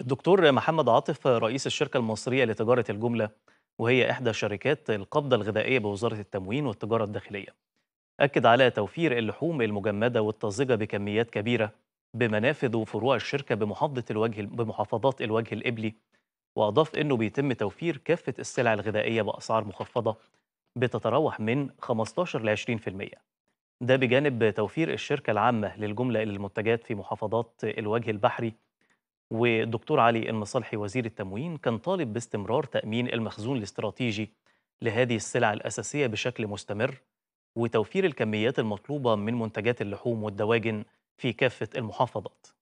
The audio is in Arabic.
الدكتور محمد عاطف رئيس الشركة المصرية لتجارة الجملة وهي إحدى شركات القبضة الغذائية بوزارة التموين والتجارة الداخلية أكد على توفير اللحوم المجمدة والطازجة بكميات كبيرة بمنافذ وفروع الشركة بمحافظة الوجه بمحافظات الوجه الإبلي وأضاف أنه بيتم توفير كافة السلع الغذائية بأسعار مخفضة بتتراوح من 15 ل 20% ده بجانب توفير الشركة العامة للجملة للمنتجات في محافظات الوجه البحري ودكتور علي المصالحي وزير التموين كان طالب باستمرار تأمين المخزون الاستراتيجي لهذه السلع الأساسية بشكل مستمر وتوفير الكميات المطلوبة من منتجات اللحوم والدواجن في كافة المحافظات